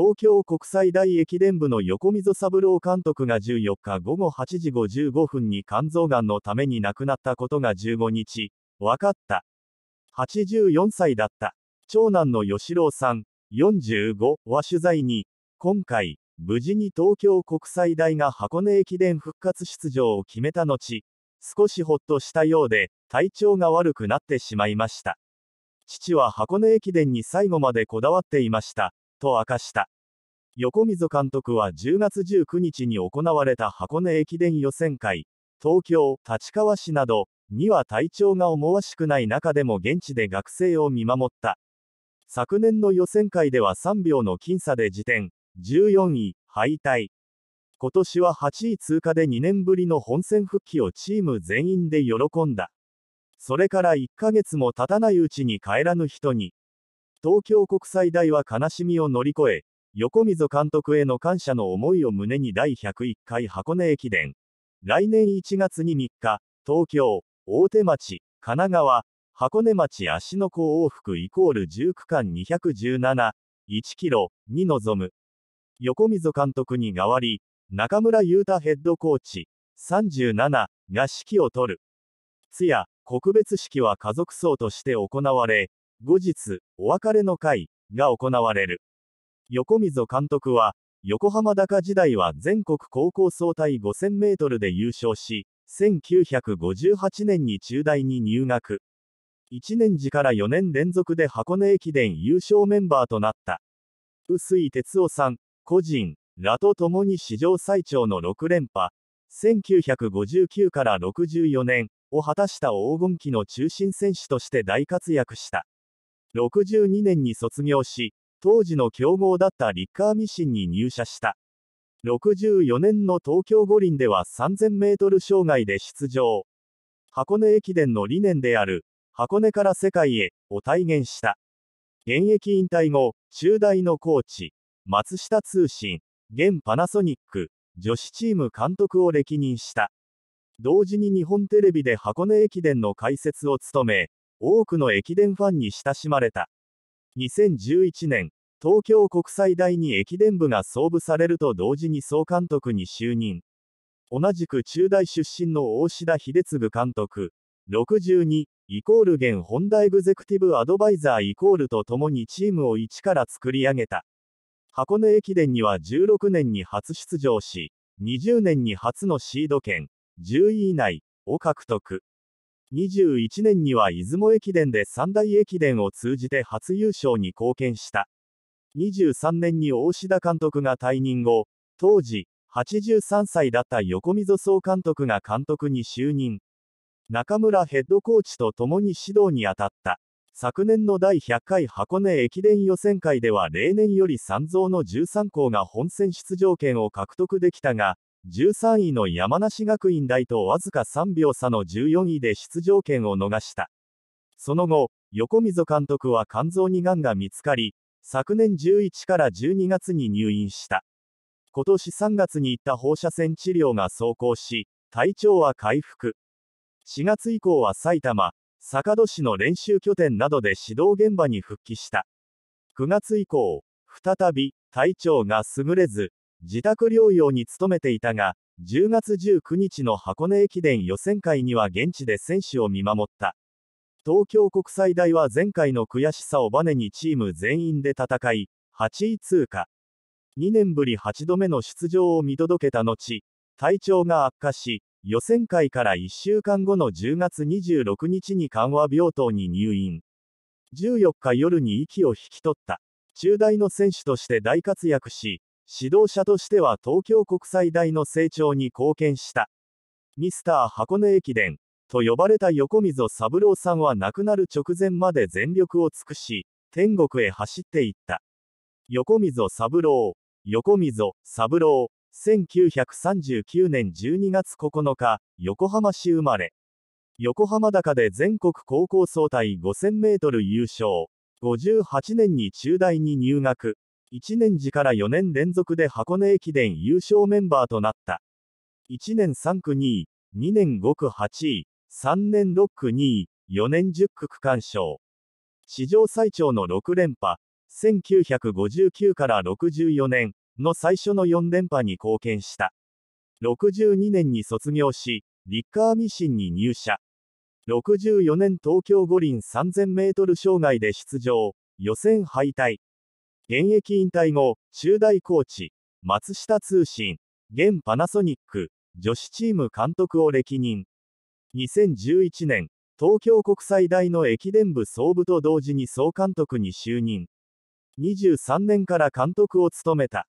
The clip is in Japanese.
東京国際大駅伝部の横溝三郎監督が14日午後8時55分に肝臓がんのために亡くなったことが15日、分かった。84歳だった。長男の吉郎さん、45は取材に、今回、無事に東京国際大が箱根駅伝復活出場を決めた後、少しほっとしたようで、体調が悪くなってしまいました。父は箱根駅伝に最後までこだわっていました。と明かした。横溝監督は10月19日に行われた箱根駅伝予選会、東京、立川市など、には体調が思わしくない中でも現地で学生を見守った。昨年の予選会では3秒の僅差で辞典、14位、敗退。今年は8位通過で2年ぶりの本戦復帰をチーム全員で喜んだ。それから1ヶ月も経たないうちに帰らぬ人に、東京国際大は悲しみを乗り越え、横溝監督への感謝の思いを胸に第101回箱根駅伝。来年1月に3日、東京、大手町、神奈川、箱根町芦ノ湖往復イコール10区間217、1キロに臨む。横溝監督に代わり、中村優太ヘッドコーチ、37が指揮を取る。通夜、告別式は家族葬として行われ、後日、お別れの会が行われる。横溝監督は、横浜高時代は全国高校総体5000メートルで優勝し、1958年に中大に入学。1年時から4年連続で箱根駅伝優勝メンバーとなった。臼井哲夫さん、個人、らと共に史上最長の6連覇、1959から64年を果たした黄金期の中心選手として大活躍した。62年に卒業し、当時の強豪だったリッカーミシンに入社した。64年の東京五輪では3000メートル障害で出場。箱根駅伝の理念である、箱根から世界へを体現した。現役引退後、中大のコーチ、松下通信、現パナソニック、女子チーム監督を歴任した。同時に日本テレビで箱根駅伝の解説を務め、多くの駅伝ファンに親しまれた。2011年、東京国際大に駅伝部が創部されると同時に総監督に就任。同じく中大出身の大志田秀次監督、62、イコール現ホンダエグゼクティブアドバイザーイコールと共にチームを一から作り上げた。箱根駅伝には16年に初出場し、20年に初のシード権、10位以内を獲得。21年には出雲駅伝で三大駅伝を通じて初優勝に貢献した。23年に大志田監督が退任後、当時、83歳だった横溝総監督が監督に就任。中村ヘッドコーチと共に指導に当たった。昨年の第100回箱根駅伝予選会では例年より3増の13校が本選出場権を獲得できたが、13位の山梨学院大とわずか3秒差の14位で出場権を逃した。その後、横溝監督は肝臓にがんが見つかり、昨年11から12月に入院した。今年3月に行った放射線治療が走行し、体調は回復。4月以降は埼玉、坂戸市の練習拠点などで指導現場に復帰した。9月以降、再び、体調が優れず、自宅療養に努めていたが、10月19日の箱根駅伝予選会には現地で選手を見守った。東京国際大は前回の悔しさをバネにチーム全員で戦い、8位通過。2年ぶり8度目の出場を見届けた後、体調が悪化し、予選会から1週間後の10月26日に緩和病棟に入院。14日夜に息を引き取った。中大の選手として大活躍し、指導者としては東京国際大の成長に貢献した。ミスター箱根駅伝と呼ばれた横溝三郎さんは亡くなる直前まで全力を尽くし、天国へ走っていった。横溝三郎、横溝三郎、1939年12月9日、横浜市生まれ。横浜高で全国高校総体5000メートル優勝。58年に中大に入学。1年時から4年連続で箱根駅伝優勝メンバーとなった。1年3区2位、2年5区8位、3年6区2位、4年10区区間賞。史上最長の6連覇、1959から64年の最初の4連覇に貢献した。62年に卒業し、リッカーミシンに入社。64年東京五輪3000メートル障害で出場、予選敗退。現役引退後、中大コーチ、松下通信、現パナソニック、女子チーム監督を歴任。2011年、東京国際大の駅伝部総部と同時に総監督に就任。23年から監督を務めた。